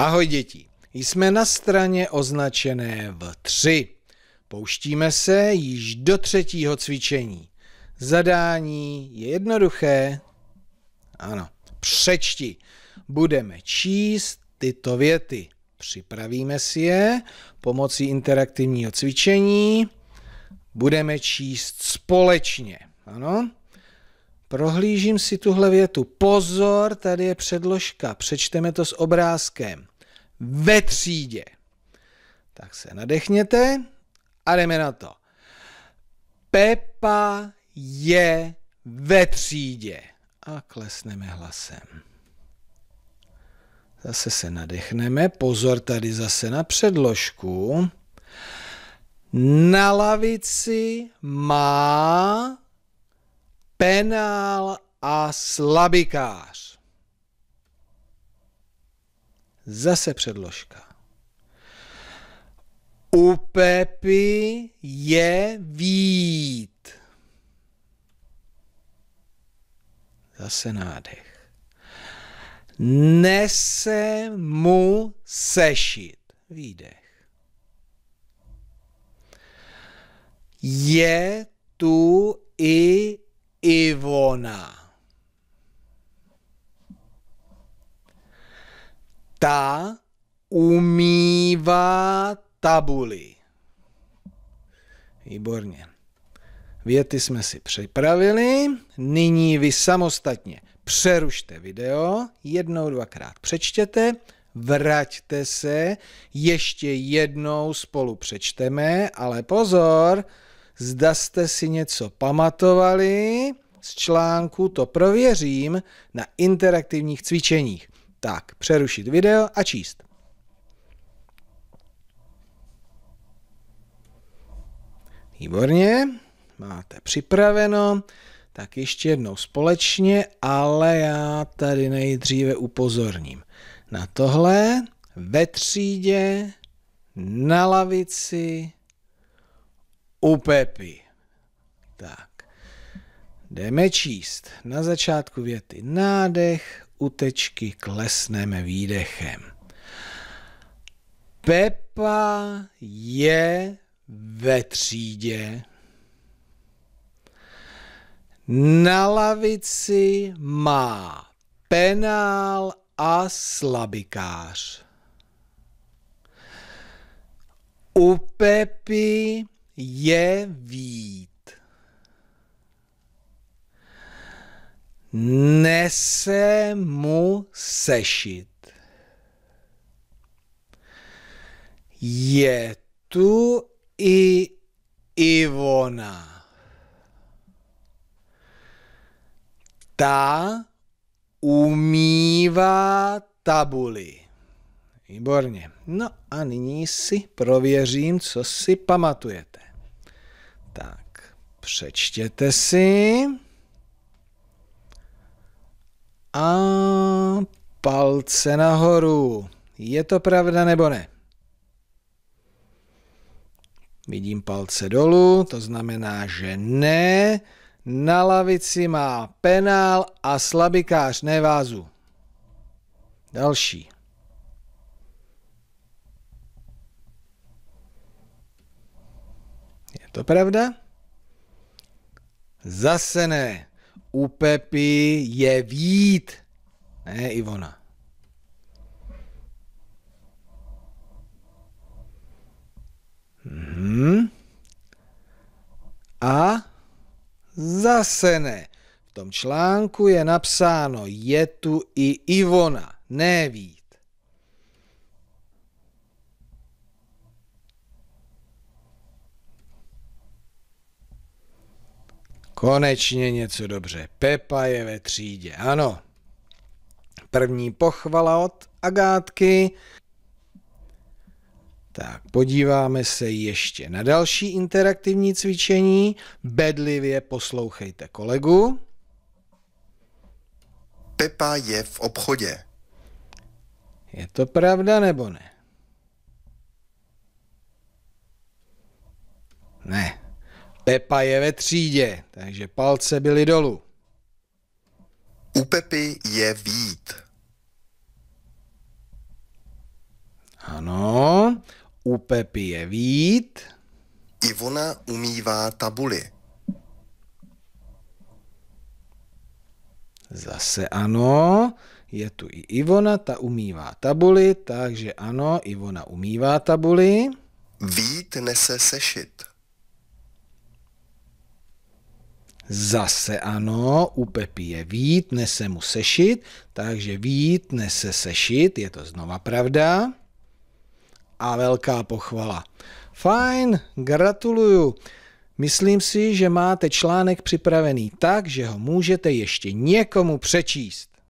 Ahoj děti, jsme na straně označené v 3. Pouštíme se již do třetího cvičení. Zadání je jednoduché. Ano, přečti. Budeme číst tyto věty. Připravíme si je pomocí interaktivního cvičení. Budeme číst společně. Ano. Prohlížím si tuhle větu. Pozor, tady je předložka. Přečteme to s obrázkem ve třídě. Tak se nadechněte a jdeme na to. Pepa je ve třídě. A klesneme hlasem. Zase se nadechneme. Pozor tady zase na předložku. Na lavici má penál a slabikář. Zase předložka. U Pepy je vít. Zase nádech. Nese mu sešit. Výdech. Je tu i Ivona. ta umývá tabuli. Výborně. Věty jsme si připravili. Nyní vy samostatně přerušte video, jednou, dvakrát přečtěte, vraťte se, ještě jednou spolu přečteme, ale pozor, zda jste si něco pamatovali z článku, to prověřím na interaktivních cvičeních. Tak, přerušit video a číst. Výborně, máte připraveno. Tak ještě jednou společně, ale já tady nejdříve upozorním na tohle. Ve třídě, na lavici, u Pepy. Tak, jdeme číst. Na začátku věty nádech, utečky klesneme výdechem. Pepa je ve třídě. Na lavici má penál a slabikář. U Pepy je ví. nese mu sešit. Je tu i Ivona. Ta umývá tabuli. Výborně. No a nyní si prověřím, co si pamatujete. Tak, přečtěte si. A palce nahoru. Je to pravda nebo ne? Vidím palce dolů, to znamená, že ne. Na lavici má penál a slabikář, ne vázu. Další. Je to pravda? Zase ne u Pepy je Vít, ne Ivona. Hmm. A zase ne. V tom článku je napsáno, je tu i Ivona, ne Vít. Konečně něco dobře. Pepa je ve třídě, ano. První pochvala od Agátky. Tak, podíváme se ještě na další interaktivní cvičení. Bedlivě poslouchejte kolegu. Pepa je v obchodě. Je to pravda nebo ne? Ne. Pepa je ve třídě, takže palce byly dolů. U Pepy je Vít. Ano, u Pepy je Vít. Ivona umývá tabuli. Zase ano, je tu i Ivona, ta umývá tabuli, takže ano, Ivona umývá tabuli. Vít nese sešit. Zase ano, u Pepi je Vít, nese mu sešit, takže Vít nese sešit, je to znova pravda. A velká pochvala. Fajn, gratuluju. Myslím si, že máte článek připravený tak, že ho můžete ještě někomu přečíst.